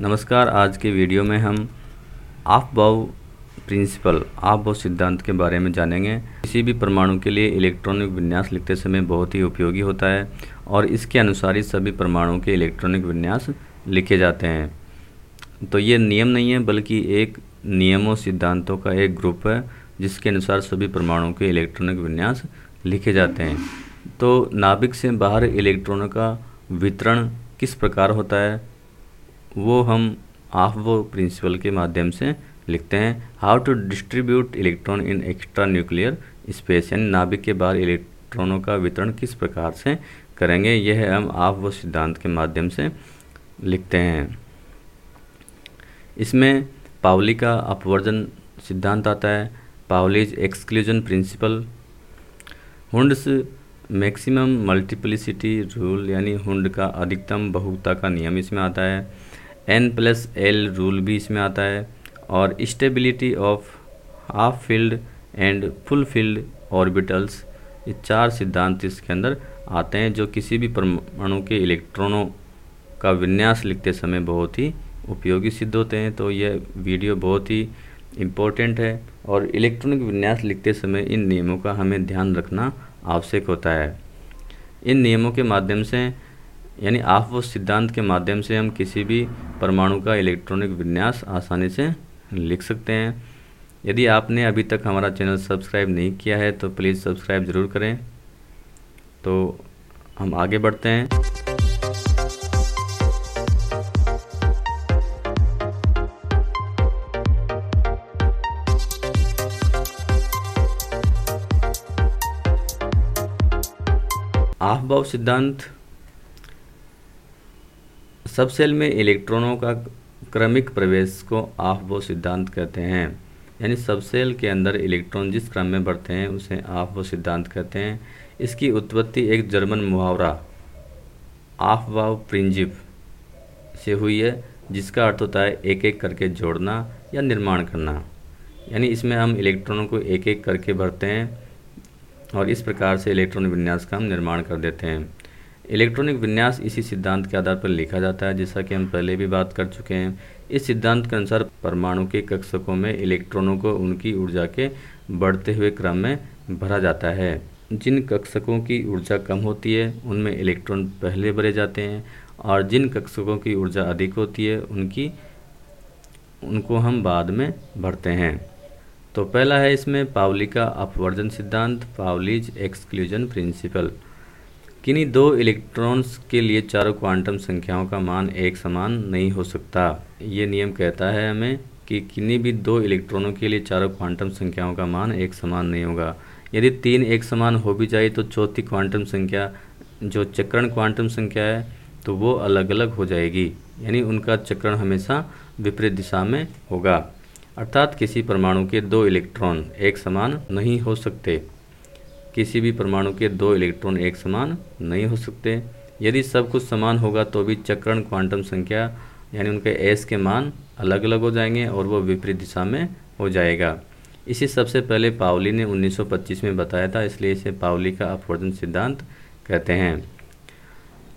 नमस्कार आज के वीडियो में हम आफ बाव प्रिंसिपल आफ बाव सिद्धांत के बारे में जानेंगे किसी भी परमाणु के लिए इलेक्ट्रॉनिक विन्यास लिखते समय बहुत ही उपयोगी होता है और इसके अनुसार ही सभी परमाणुओं के इलेक्ट्रॉनिक विन्यास लिखे जाते हैं तो ये नियम नहीं है बल्कि एक नियमों सिद्धांतों का एक ग्रुप है जिसके अनुसार सभी परमाणुओं के इलेक्ट्रॉनिक विन्यास लिखे जाते हैं तो नाभिक से बाहर इलेक्ट्रॉनों का वितरण किस प्रकार होता है वो हम हाफ वो प्रिंसिपल के माध्यम से लिखते हैं how to distribute electron in extra nuclear space यानी नाभिक के बाहर इलेक्ट्रॉनों का वितरण किस प्रकार से करेंगे यह हम आप वो सिद्धांत के माध्यम से लिखते हैं इसमें पावली का अपवर्जन सिद्धांत आता है Pauli's exclusion principle Hund's maximum multiplicity rule यानी हुंड का अधिकतम बहुता का नियम इसमें आता है एन प्लस एल रूल भी इसमें आता है और stability of half filled and full filled orbitals ये चार सिद्धांत इसके अंदर आते हैं जो किसी भी परमाणु के इलेक्ट्रॉनों का विन्यास लिखते समय बहुत ही उपयोगी सिद्ध होते हैं तो यह वीडियो बहुत ही इम्पोर्टेंट है और इलेक्ट्रॉनिक विन्यास लिखते समय इन नियमों का हमें ध्यान रखना आवश्यक होता है इन नियमों के माध्यम से यानी आप वो सिद्धांत के माध्यम से हम किसी भी परमाणु का इलेक्ट्रॉनिक विन्यास आसानी से लिख सकते हैं यदि आपने अभी तक हमारा चैनल सब्सक्राइब नहीं किया है तो प्लीज़ सब्सक्राइब ज़रूर करें तो हम आगे बढ़ते हैं आफ सिद्धांत सबसेल में इलेक्ट्रॉनों का क्रमिक प्रवेश को ऑफ बो सिद्धांत कहते हैं यानी सबसेल के अंदर इलेक्ट्रॉन जिस क्रम में बढ़ते हैं उसे ऑफ बो सिद्धांत कहते हैं इसकी उत्पत्ति एक जर्मन मुहावरा ऑफ वाव प्रिंजिप से हुई है जिसका अर्थ होता है एक एक करके जोड़ना या निर्माण करना यानी इसमें हम इलेक्ट्रॉनों को एक एक करके भरते हैं और इस प्रकार से इलेक्ट्रॉन विन्यास का हम निर्माण कर देते हैं इलेक्ट्रॉनिक विन्यास इसी सिद्धांत के आधार पर लिखा जाता है जैसा कि हम पहले भी बात कर चुके हैं इस सिद्धांत के अनुसार परमाणु के कक्षकों में इलेक्ट्रॉनों को उनकी ऊर्जा के बढ़ते हुए क्रम में भरा जाता है जिन कक्षकों की ऊर्जा कम होती है उनमें इलेक्ट्रॉन पहले भरे जाते हैं और जिन कक्षकों की ऊर्जा अधिक होती है उनकी उनको हम बाद में भरते हैं तो पहला है इसमें पावली का अपवर्जन सिद्धांत पावलीज एक्सक्लूजन प्रिंसिपल किन्हीं दो इलेक्ट्रॉन्स के लिए चारों क्वांटम संख्याओं का मान एक समान नहीं हो सकता ये नियम कहता है हमें कि किन्हीं भी दो इलेक्ट्रॉनों के लिए चारों क्वांटम संख्याओं का मान एक समान नहीं होगा यदि तीन एक समान हो भी जाए तो चौथी क्वांटम संख्या जो चक्रण क्वांटम संख्या है तो वो अलग अलग हो जाएगी यानी उनका चक्रण हमेशा विपरीत दिशा में होगा अर्थात किसी परमाणु के दो इलेक्ट्रॉन एक समान नहीं हो सकते किसी भी परमाणु के दो इलेक्ट्रॉन एक समान नहीं हो सकते यदि सब कुछ समान होगा तो भी चक्रण क्वांटम संख्या यानी उनके एस के मान अलग अलग हो जाएंगे और वो विपरीत दिशा में हो जाएगा इसे सबसे पहले पावली ने 1925 में बताया था इसलिए इसे पावली का अपवर्धन सिद्धांत कहते हैं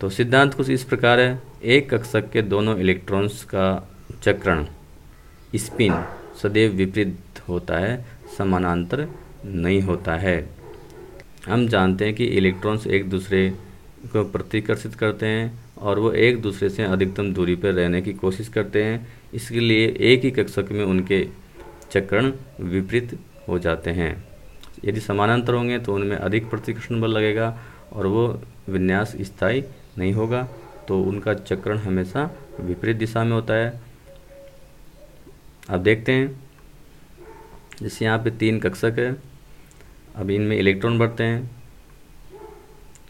तो सिद्धांत कुछ इस प्रकार है एक कक्षक के दोनों इलेक्ट्रॉन्स का चक्रण स्पिन सदैव विपरीत होता है समानांतर नहीं होता है हम जानते हैं कि इलेक्ट्रॉन्स एक दूसरे को प्रतिकर्षित करते हैं और वो एक दूसरे से अधिकतम दूरी पर रहने की कोशिश करते हैं इसके लिए एक ही कक्षक में उनके चक्रण विपरीत हो जाते हैं यदि समानांतर होंगे तो उनमें अधिक प्रतिकर्षण बल लगेगा और वो विन्यास स्थायी नहीं होगा तो उनका चक्रण हमेशा विपरीत दिशा में होता है अब देखते हैं जैसे यहाँ पे तीन कक्षक है अब इनमें इलेक्ट्रॉन बढ़ते हैं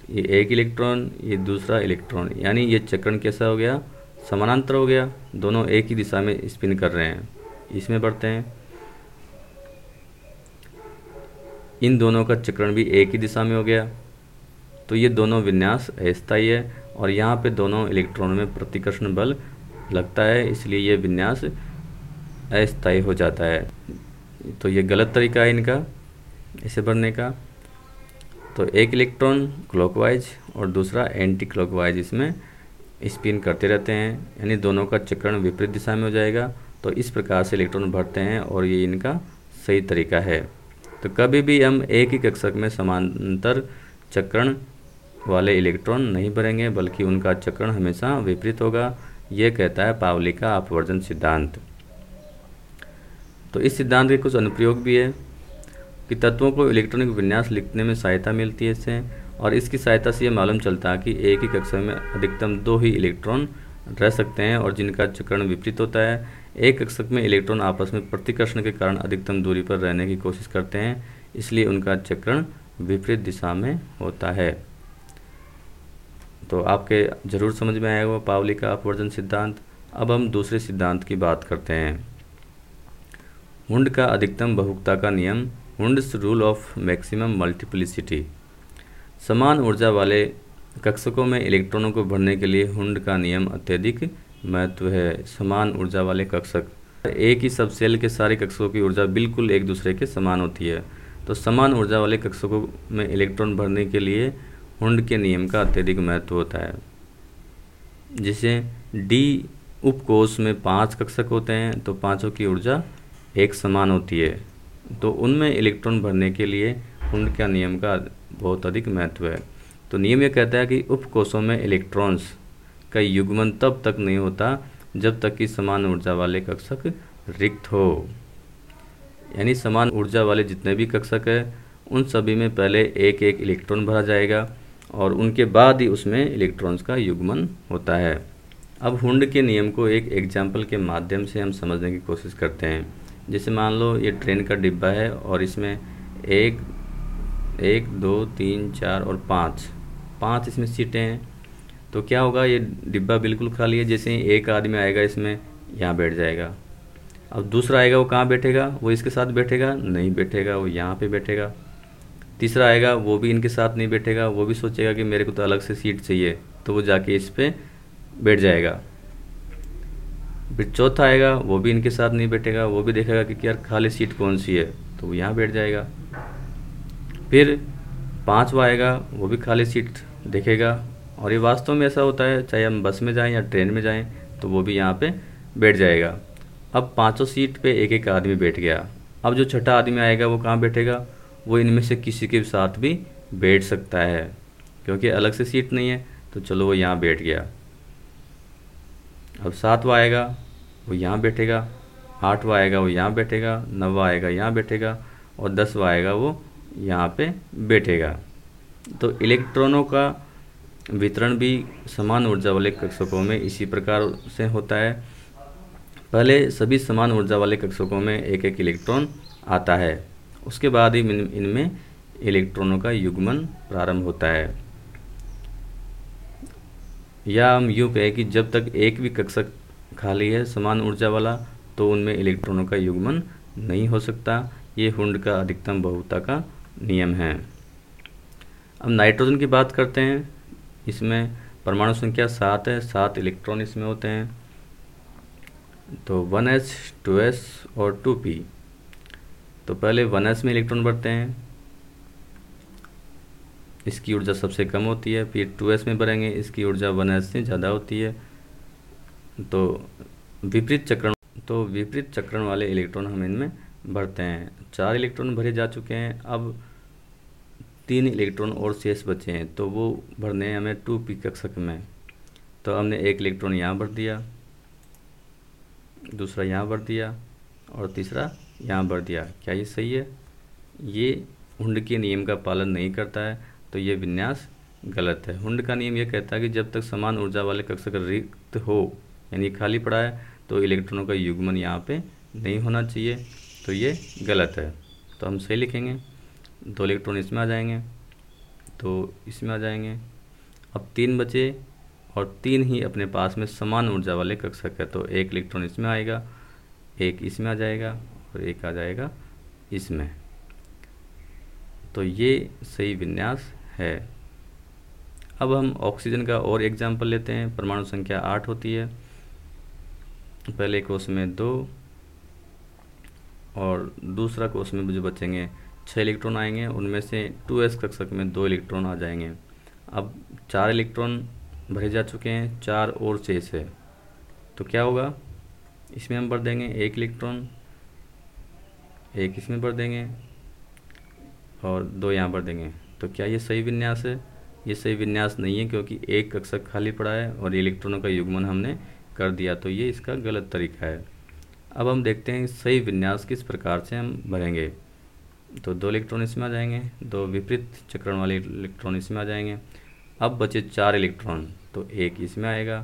तो ये एक इलेक्ट्रॉन ये दूसरा इलेक्ट्रॉन यानी ये चक्रण कैसा हो गया समानांतर हो गया दोनों एक ही दिशा में स्पिन कर रहे हैं इसमें बढ़ते हैं इन दोनों का चक्रण भी एक ही दिशा में हो गया तो ये दोनों विन्यास अस्थायी है और यहाँ पे दोनों इलेक्ट्रॉन में प्रतिकर्षण बल लगता है इसलिए ये विन्यास अस्थायी हो जाता है तो ये गलत तरीका है इनका इसे भरने का तो एक इलेक्ट्रॉन क्लॉकवाइज और दूसरा एंटी क्लॉकवाइज इसमें स्पिन करते रहते हैं यानी दोनों का चक्रण विपरीत दिशा में हो जाएगा तो इस प्रकार से इलेक्ट्रॉन भरते हैं और ये इनका सही तरीका है तो कभी भी हम एक ही कक्षक में समांतर चक्रण वाले इलेक्ट्रॉन नहीं भरेंगे बल्कि उनका चक्रण हमेशा विपरीत होगा ये कहता है पावली का अपवर्जन सिद्धांत तो इस सिद्धांत के कुछ अनुप्रयोग भी है कि तत्वों को इलेक्ट्रॉनिक विन्यास लिखने में सहायता मिलती है इससे और इसकी सहायता से यह मालूम चलता है कि एक ही कक्षा में अधिकतम दो ही इलेक्ट्रॉन रह सकते हैं और जिनका चक्रण विपरीत होता है एक कक्षक में इलेक्ट्रॉन आपस में प्रतिकर्षण के कारण अधिकतम दूरी पर रहने की कोशिश करते हैं इसलिए उनका चक्रण विपरीत दिशा में होता है तो आपके जरूर समझ में आएगा पावली का अपवर्जन सिद्धांत अब हम दूसरे सिद्धांत की बात करते हैं हुंड का अधिकतम बहुकता का नियम Hund's rule of maximum multiplicity समान ऊर्जा वाले कक्षकों में इलेक्ट्रॉनों को भरने के लिए हुंड का नियम अत्यधिक महत्व है समान ऊर्जा वाले कक्षक एक ही सब सेल के सारे कक्षकों की ऊर्जा बिल्कुल एक दूसरे के समान होती है तो समान ऊर्जा वाले कक्षकों में इलेक्ट्रॉन भरने के लिए हुंड के नियम का अत्यधिक महत्व होता है जिसे डी उपकोष में पांच कक्षक होते हैं तो पांचों की ऊर्जा एक समान होती है तो उनमें इलेक्ट्रॉन भरने के लिए कुंड का नियम का बहुत अधिक महत्व है तो नियम यह कहता है कि उपकोषों में इलेक्ट्रॉन्स का युग्मन तब तक नहीं होता जब तक कि समान ऊर्जा वाले कक्षक रिक्त हो यानी समान ऊर्जा वाले जितने भी कक्षक हैं उन सभी में पहले एक एक इलेक्ट्रॉन भरा जाएगा और उनके बाद ही उसमें इलेक्ट्रॉन्स का युग्मन होता है अब हुंड के नियम को एक एग्जाम्पल के माध्यम से हम समझने की कोशिश करते हैं जैसे मान लो ये ट्रेन का डिब्बा है और इसमें एक एक दो तीन चार और पाँच पाँच इसमें सीटें हैं तो क्या होगा ये डिब्बा बिल्कुल खाली है जैसे ही एक आदमी आएगा इसमें यहाँ बैठ जाएगा अब दूसरा आएगा वो कहाँ बैठेगा वो इसके साथ बैठेगा नहीं बैठेगा वो यहाँ पे बैठेगा तीसरा आएगा वो भी इनके साथ नहीं बैठेगा वो भी सोचेगा कि मेरे को तो अलग से सीट चाहिए तो वो जाके इस पर बैठ जाएगा फिर चौथा आएगा वो भी इनके साथ नहीं बैठेगा वो भी देखेगा कि यार खाली सीट कौन सी है तो वो यहाँ बैठ जाएगा फिर पाँचवा आएगा वो भी खाली सीट देखेगा और ये वास्तव में ऐसा होता है चाहे हम बस में जाएं या ट्रेन में जाएं तो वो भी यहाँ पे बैठ जाएगा अब पाँचों सीट पे एक एक आदमी बैठ गया अब जो छठा आदमी आएगा वो कहाँ बैठेगा वो इनमें से किसी के साथ भी बैठ सकता है क्योंकि अलग से सीट नहीं है तो चलो वो यहाँ बैठ गया अब सातवा आएगा वो यहाँ बैठेगा आठवा आएगा वो यहाँ बैठेगा नवा आएगा यहाँ बैठेगा और दसवा आएगा वो यहाँ पे बैठेगा तो इलेक्ट्रॉनों का वितरण भी समान ऊर्जा वाले कक्षकों में इसी प्रकार से होता है पहले सभी समान ऊर्जा वाले कक्षकों में एक एक इलेक्ट्रॉन आता है उसके बाद ही इनमें इलेक्ट्रॉनों का युग्मन प्रारंभ होता है या हम यूँ कहें कि जब तक एक भी कक्षक खाली है समान ऊर्जा वाला तो उनमें इलेक्ट्रॉनों का युग्मन नहीं हो सकता ये हुंड का अधिकतम बहुता का नियम है अब नाइट्रोजन की बात करते हैं इसमें परमाणु संख्या सात है सात इलेक्ट्रॉन इसमें होते हैं तो वन 2s टू एस और टू पी तो पहले वन एस में इलेक्ट्रॉन बढ़ते हैं इसकी ऊर्जा सबसे कम होती है फिर टू में भरेंगे इसकी ऊर्जा वन एस से ज़्यादा होती है तो विपरीत चक्रण तो विपरीत चक्रण वाले इलेक्ट्रॉन हम इनमें भरते हैं चार इलेक्ट्रॉन भरे जा चुके हैं अब तीन इलेक्ट्रॉन और शेष बचे हैं तो वो भरने हैं हमें टू पी कक्षक में तो हमने एक इलेक्ट्रॉन यहाँ भर दिया दूसरा यहाँ भर दिया और तीसरा यहाँ भर दिया क्या ये सही है ये हुंड के नियम का पालन नहीं करता है तो ये विन्यास गलत है हुंड का नियम यह कहता है कि जब तक समान ऊर्जा वाले कक्षक रिक्त हो यानी खाली पड़ा है तो इलेक्ट्रॉनों का युग्मन यहाँ पे नहीं होना चाहिए तो ये गलत है तो हम सही लिखेंगे दो इलेक्ट्रॉन इसमें आ जाएंगे तो इसमें आ जाएंगे अब तीन बचे और तीन ही अपने पास में समान ऊर्जा वाले कक्षक है तो एक इलेक्ट्रॉन इसमें आएगा एक इसमें आ जाएगा और एक आ जाएगा इसमें तो ये सही विन्यास है अब हम ऑक्सीजन का और एग्जाम्पल लेते हैं परमाणु संख्या आठ होती है पहले कोष में दो और दूसरा कोष में जो बचेंगे छः इलेक्ट्रॉन आएंगे उनमें से टू एस कक्षक में दो इलेक्ट्रॉन आ जाएंगे अब चार इलेक्ट्रॉन भरे जा चुके हैं चार और शेष है तो क्या होगा इसमें हम भर देंगे एक इलेक्ट्रॉन एक इसमें भर देंगे और दो यहाँ भर देंगे तो क्या ये सही विन्यास है ये सही विन्यास नहीं है क्योंकि एक कक्षक खाली पड़ा है और इलेक्ट्रॉनों का युग्मन हमने कर दिया तो ये इसका गलत तरीका है अब हम देखते हैं सही विन्यास किस प्रकार से हम भरेंगे तो दो इलेक्ट्रॉन इसमें आ जाएंगे दो विपरीत चक्रण वाले इलेक्ट्रॉन इसमें आ जाएंगे अब बचे चार इलेक्ट्रॉन तो एक इसमें आएगा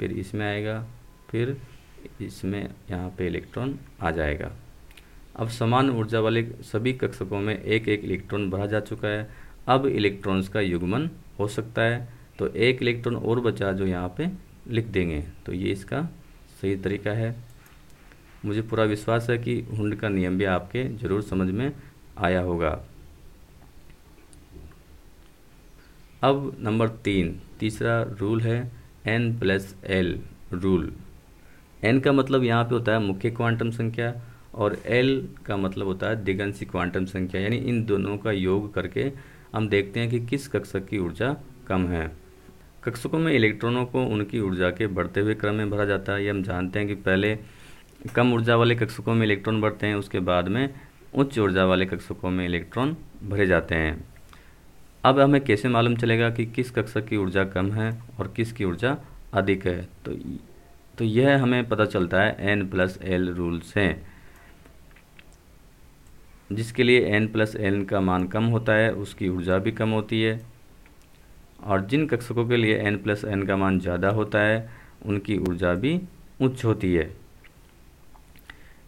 फिर इसमें आएगा फिर इसमें यहाँ पे इलेक्ट्रॉन आ जाएगा अब समान ऊर्जा वाले सभी कक्षकों में एक एक इलेक्ट्रॉन भरा जा चुका है अब इलेक्ट्रॉन्स का युग्मन हो सकता है तो एक इलेक्ट्रॉन और बचा जो यहाँ पे लिख देंगे तो ये इसका सही तरीका है मुझे पूरा विश्वास है कि हुंड का नियम भी आपके ज़रूर समझ में आया होगा अब नंबर तीन तीसरा रूल है n plus l rule n का मतलब यहाँ पे होता है मुख्य क्वांटम संख्या और एल का मतलब होता है दिगंशी क्वांटम संख्या यानी इन दोनों का योग करके हम देखते हैं कि किस कक्षक की ऊर्जा कम है कक्षकों में इलेक्ट्रॉनों को उनकी ऊर्जा के बढ़ते हुए क्रम में भरा जाता है ये हम जानते हैं कि पहले कम ऊर्जा वाले कक्षकों में इलेक्ट्रॉन बढ़ते हैं उसके बाद में उच्च ऊर्जा वाले कक्षकों में इलेक्ट्रॉन भरे जाते हैं अब हमें कैसे मालूम चलेगा कि किस कक्षक की ऊर्जा कम है और किस की ऊर्जा अधिक है तो तो यह हमें पता चलता है एन प्लस एल रूल से जिसके लिए एन प्लस एन का मान कम होता है उसकी ऊर्जा भी कम होती है और जिन कक्षकों के लिए एन प्लस एन का मान ज़्यादा होता है उनकी ऊर्जा भी उच्च होती है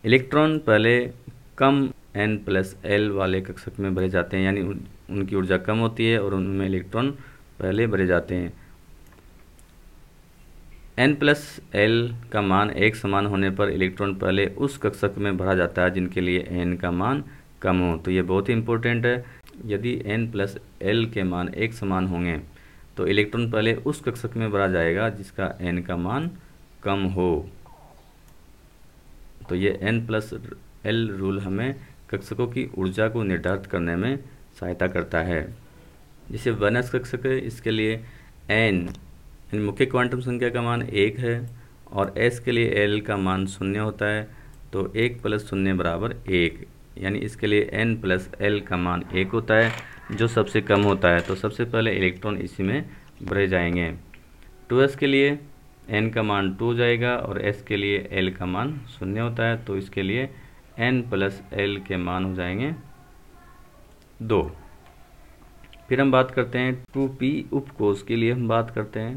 इलेक्ट्रॉन पहले कम एन प्लस एल वाले कक्षक में भरे जाते हैं यानी उन, उनकी ऊर्जा कम होती है और उनमें इलेक्ट्रॉन पहले भरे जाते हैं एन प्लस एल का मान एक समान होने पर इलेक्ट्रॉन पहले उस कक्षक में भरा जाता है जिनके लिए एन का मान कम हो तो ये बहुत ही इम्पोर्टेंट है यदि एन प्लस एल के मान एक समान होंगे तो इलेक्ट्रॉन पहले उस कक्षक में भरा जाएगा जिसका एन का मान कम हो तो ये एन प्लस एल रूल हमें कक्षकों की ऊर्जा को निर्धारित करने में सहायता करता है जैसे वनस कक्षक है इसके लिए एन मुख्य क्वांटम संख्या का मान एक है और एस के लिए एल का मान शून्य होता है तो एक प्लस शून्य बराबर एक यानी इसके लिए एन प्लस एल का मान एक होता है जो सबसे कम होता है तो सबसे पहले इलेक्ट्रॉन इसी में भरे जाएंगे टू एस के लिए एन का मान टू जाएगा और एस के लिए एल का मान शून्य होता है तो इसके लिए एन प्लस एल के मान हो जाएंगे दो फिर हम बात करते हैं टू पी उपकोष के लिए हम बात करते हैं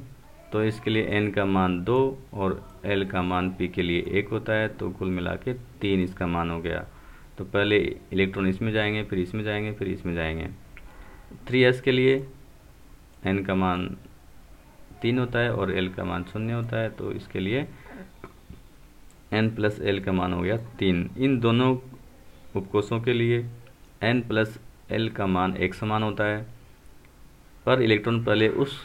तो इसके लिए एन का मान दो और एल का मान पी के लिए एक होता है तो कुल मिला के तीन इसका मान हो गया तो पहले इलेक्ट्रॉन इसमें जाएंगे फिर इसमें जाएंगे फिर इसमें जाएंगे थ्री एस के लिए एन का मान तीन होता है और एल का मान शून्य होता है तो इसके लिए एन प्लस एल का मान हो गया तीन इन दोनों उपकोषों के लिए एन प्लस एल का मान एक समान होता है पर इलेक्ट्रॉन पहले उस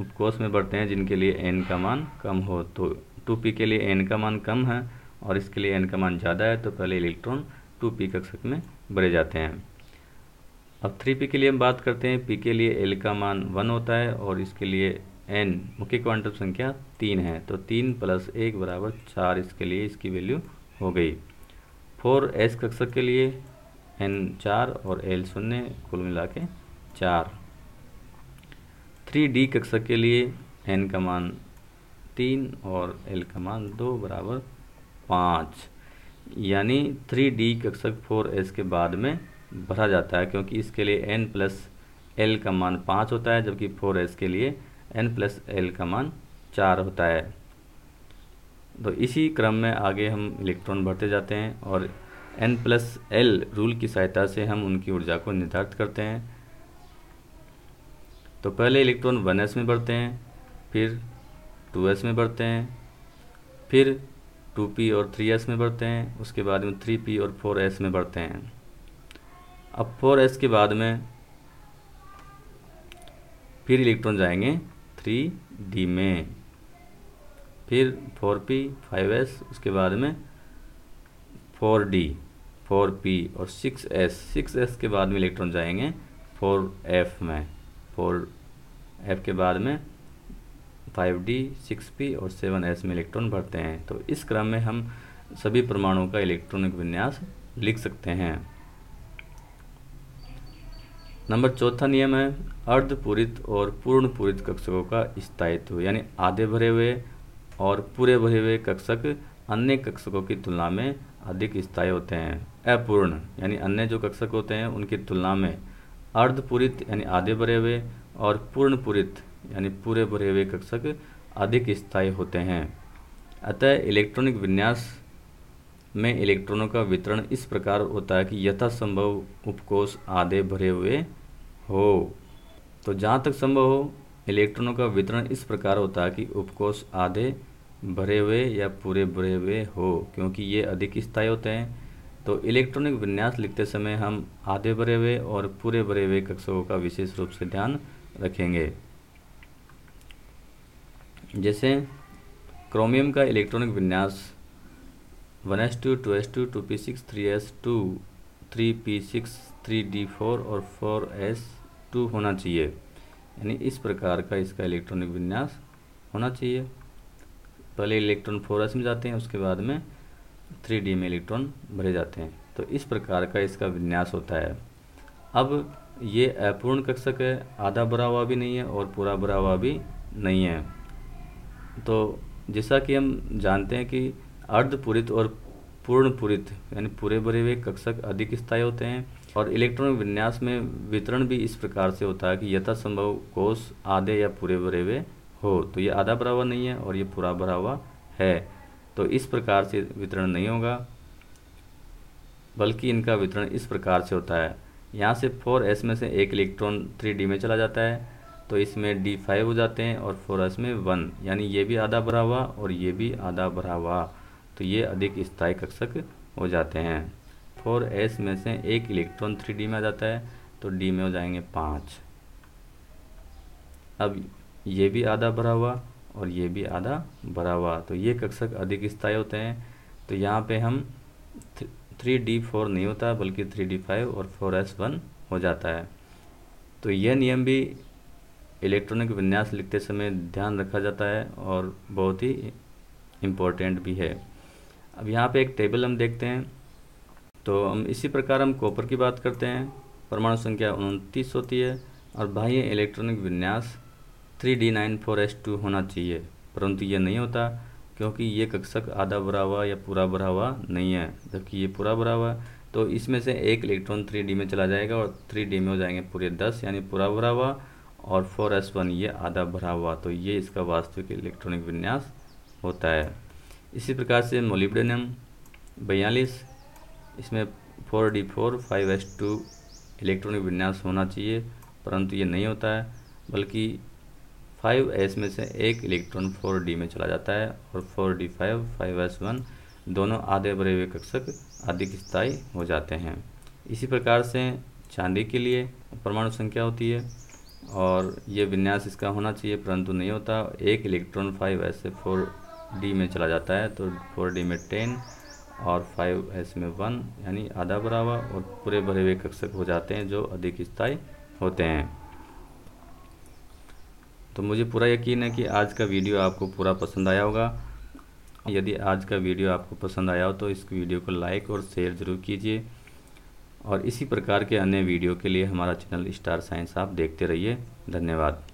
उपकोष में बढ़ते हैं जिनके लिए एन का मान कम हो तो टू पी के लिए एन का मान कम है और इसके लिए एन का मान ज़्यादा है तो पहले इलेक्ट्रॉन टू पी कक्षक में भरे जाते हैं अब थ्री पी के लिए हम बात करते हैं पी के लिए एल का मान वन होता है और इसके लिए एन मुख्य क्वांटम संख्या तीन है तो तीन प्लस एक बराबर चार इसके लिए इसकी वैल्यू हो गई फोर एस कक्षक के लिए एन चार और एल शून्य कुल मिला के चार थ्री डी कक्षक के लिए एन का मान तीन और एल का मान दो बराबर पाँच यानी थ्री डी कक्षक फोर एस के बाद में भरा जाता है क्योंकि इसके लिए एन प्लस एल का मान पाँच होता है जबकि फोर एस के लिए एन प्लस एल का मान चार होता है तो इसी क्रम में आगे हम इलेक्ट्रॉन भरते जाते हैं और एन प्लस एल रूल की सहायता से हम उनकी ऊर्जा को निर्धारित करते हैं तो पहले इलेक्ट्रॉन वन एस में बढ़ते हैं फिर टू एस में बढ़ते हैं फिर टू पी और थ्री एस में बढ़ते हैं उसके बाद में थ्री पी और फोर एस में बढ़ते हैं अब फोर एस के बाद में फिर इलेक्ट्रॉन जाएंगे थ्री डी में फिर फोर पी फाइव एस उसके बाद में फोर डी फोर पी और सिक्स एस सिक्स एस के बाद में इलेक्ट्रॉन जाएंगे फोर एफ में फोर एफ के बाद में 5d, 6p और 7s में इलेक्ट्रॉन भरते हैं तो इस क्रम में हम सभी परमाणुओं का इलेक्ट्रॉनिक विन्यास लिख सकते हैं नंबर चौथा नियम है अर्धपूरित और पूर्ण पूरित कक्षकों का स्थायित्व यानी आधे भरे हुए और पूरे भरे हुए कक्षक अन्य कक्षकों की तुलना में अधिक स्थायी होते हैं अपूर्ण यानी अन्य जो कक्षक होते हैं उनकी तुलना में अर्धपूरित यानी आधे भरे हुए और पूर्ण पूरित यानी पूरे भरे हुए कक्षक अधिक स्थायी होते हैं अतः इलेक्ट्रॉनिक विन्यास में इलेक्ट्रॉनों का वितरण इस प्रकार होता है कि यथासंभव उपकोष आधे भरे हुए हो तो जहाँ तक संभव हो इलेक्ट्रॉनों का वितरण इस प्रकार होता है कि उपकोष आधे भरे हुए या पूरे भरे हुए हो क्योंकि ये अधिक स्थायी होते हैं तो इलेक्ट्रॉनिक विन्यास लिखते समय हम आधे भरे हुए और पूरे भरे हुए कक्षकों का विशेष रूप से ध्यान रखेंगे जैसे क्रोमियम का इलेक्ट्रॉनिक विन्यास one s two two s two two p six three s two three p six three d four और फोर एस टू होना चाहिए यानी इस प्रकार का इसका इलेक्ट्रॉनिक विन्यास होना चाहिए पहले इलेक्ट्रॉन फोर एस में जाते हैं उसके बाद में थ्री डी में इलेक्ट्रॉन भरे जाते हैं तो इस प्रकार का इसका विन्यास होता है अब ये अपूर्ण कक्षक है आधा भरा हुआ भी नहीं है और पूरा भरा हुआ भी नहीं है तो जैसा कि हम जानते हैं कि अर्धपूरित और पूर्णपूरित यानी पूरे भरे हुए कक्षक अधिक स्थायी होते हैं और इलेक्ट्रॉनिक विन्यास में वितरण भी इस प्रकार से होता है कि यथासंभव कोष आधे या पूरे भरे हुए हो तो ये आधा भरा हुआ नहीं है और ये पूरा भरा हुआ है तो इस प्रकार से वितरण नहीं होगा बल्कि इनका वितरण इस प्रकार से होता है यहाँ से फोर एस में से एक इलेक्ट्रॉन थ्री डी में चला जाता है तो इसमें डी फाइव हो जाते हैं और फोरस में वन यानी ये भी आधा भरा हुआ और ये भी आधा भरा हुआ तो ये अधिक स्थायी कक्षक हो जाते हैं फोर एस में से एक इलेक्ट्रॉन थ्री डी में आ जाता है तो डी में हो जाएंगे पाँच अब ये भी आधा भरा हुआ और ये भी आधा भरा हुआ तो ये कक्षक अधिक स्थायी होते हैं तो यहाँ पे हम थ्री डी फोर नहीं होता बल्कि थ्री डी फाइव और फोर एस वन हो जाता है तो यह नियम भी इलेक्ट्रॉनिक विन्यास लिखते समय ध्यान रखा जाता है और बहुत ही इम्पोर्टेंट भी है अब यहाँ पे एक टेबल हम देखते हैं तो हम इसी प्रकार हम कॉपर की बात करते हैं परमाणु संख्या उनतीस होती है और बाह्य इलेक्ट्रॉनिक विन्यास three d nine four s two होना चाहिए परंतु ये नहीं होता क्योंकि ये कक्षक आधा भरा हुआ या पूरा भरा हुआ नहीं है जबकि ये पूरा भरा हुआ तो इसमें से एक इलेक्ट्रॉन थ्री डी में चला जाएगा और थ्री डी में हो जाएंगे पूरे दस यानी पूरा भरा हुआ और फोर एस वन ये आधा भरा हुआ तो ये इसका वास्तविक इलेक्ट्रॉनिक विन्यास होता है इसी प्रकार से मोलिब्डेनम बयालीस इसमें four d four five s two electronic विन्यास होना चाहिए परंतु ये नहीं होता है बल्कि फाइव एस में से एक इलेक्ट्रॉन फोर डी में चला जाता है और four d five five s one दोनों आधे भरे हुए कक्षक अधिक स्थायी हो जाते हैं इसी प्रकार से चांदी के लिए परमाणु संख्या होती है और ये विन्यास इसका होना चाहिए परंतु नहीं होता एक इलेक्ट्रॉन फाइव एस से फोर डी में चला जाता है तो फोर डी में टेन और फाइव एस में वन यानी आधा बराबर और पूरे भरे हुए कक्षक हो जाते हैं जो अधिक स्थायी होते हैं तो मुझे पूरा यकीन है कि आज का वीडियो आपको पूरा पसंद आया होगा यदि आज का वीडियो आपको पसंद आया हो तो इस वीडियो को लाइक और शेयर ज़रूर कीजिए और इसी प्रकार के अन्य वीडियो के लिए हमारा चैनल स्टार साइंस आप देखते रहिए धन्यवाद